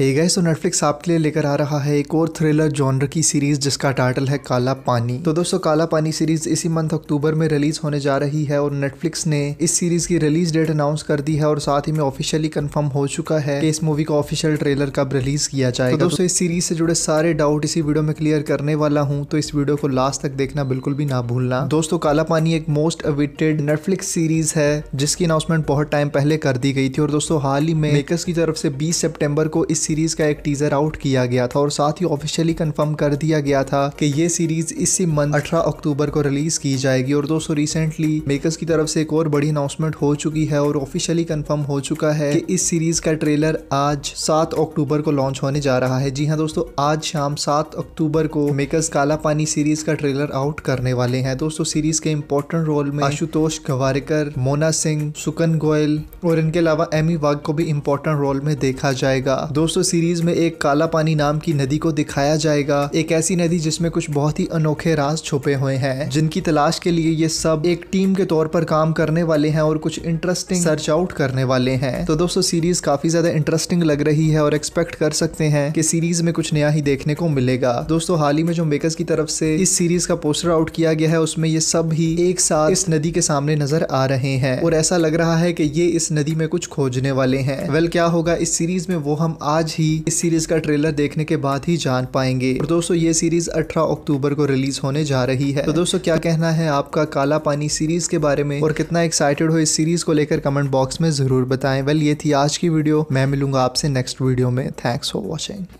एक गए नेटफ्लिक्स आपके लिए लेकर आ रहा है एक और थ्रिलर जॉनर की सीरीज जिसका टाइटल है काला पानी तो दोस्तों काला पानी सीरीज इसी मंथ अक्टूबर में रिलीज होने जा रही है और नेटफ्लिक्स ने इस सीरीज की रिलीज डेट अनाउंस कर दी है और साथ ही में ऑफिशियली कंफर्म हो चुका है कि इस मूवी का ऑफिशियल ट्रेलर कब रिलीज किया जाएगा तो दोस्तों इस सीरीज से जुड़े सारे डाउट इसी वीडियो में क्लियर करने वाला हूँ तो इस वीडियो को लास्ट तक देखना बिल्कुल भी ना भूलना दोस्तों काला पानी एक मोस्ट अवेटेड नेटफ्लिक्स सीरीज है जिसकी अनाउंसमेंट बहुत टाइम पहले कर दी गई थी और दोस्तों हाल ही में मेकर्स की तरफ से बीस सेप्टेम्बर को इस सीरीज़ का एक टीज़र आउट किया गया था और साथ ही ऑफिशियली कंफर्म कर दिया गया था कि ये सीरीज़ इसी मंथ अठारह अक्टूबर को रिलीज़ की जाएगी और दोस्तों रिसेंटली मेकर्स की तरफ से एक और बड़ी अनाउंसमेंट हो चुकी है और ऑफिशियली कंफर्म हो चुका है कि इस सीरीज़ का ट्रेलर आज सात अक्टूबर को लॉन्च होने जा रहा है जी हाँ दोस्तों आज शाम सात अक्टूबर को मेकर्स काला पानी सीरीज़ का ट्रेलर आउट करने वाले हैं दोस्तों सीरीज़ के इम्पोर्टेंट रोल में आशुतोष गवारकर मोना सिंह सुकन गोयल और इनके अलावा एमी वाग को भी इम्पोर्टेंट रोल में देखा जाएगा दोस्तों दोस्तों सीरीज में एक काला पानी नाम की नदी को दिखाया जाएगा एक ऐसी नदी जिसमें कुछ बहुत ही अनोखे राज छुपे हुए हैं जिनकी तलाश के लिए ये सब एक टीम के तौर पर काम करने वाले हैं और कुछ इंटरेस्टिंग सर्च आउट करने वाले हैं तो दोस्तों सीरीज काफी ज्यादा इंटरेस्टिंग लग रही है और एक्सपेक्ट कर सकते हैं कि सीरीज में कुछ नया ही देखने को मिलेगा दोस्तों हाल ही में जो मेकर्स की तरफ से इस सीरीज का पोस्टर आउट किया गया है उसमें ये सब ही एक साथ इस नदी के सामने नजर आ रहे हैं और ऐसा लग रहा है कि ये इस नदी में कुछ खोजने वाले हैं वेल क्या होगा इस सीरीज में वो हम आज आज ही इस सीरीज का ट्रेलर देखने के बाद ही जान पाएंगे और तो दोस्तों ये सीरीज 18 अक्टूबर को रिलीज होने जा रही है तो दोस्तों क्या कहना है आपका काला पानी सीरीज के बारे में और कितना एक्साइटेड हो इस सीरीज को लेकर कमेंट बॉक्स में जरूर बताएं वेल ये थी आज की वीडियो मैं मिलूंगा आपसे नेक्स्ट वीडियो में थैंक्स फॉर वॉचिंग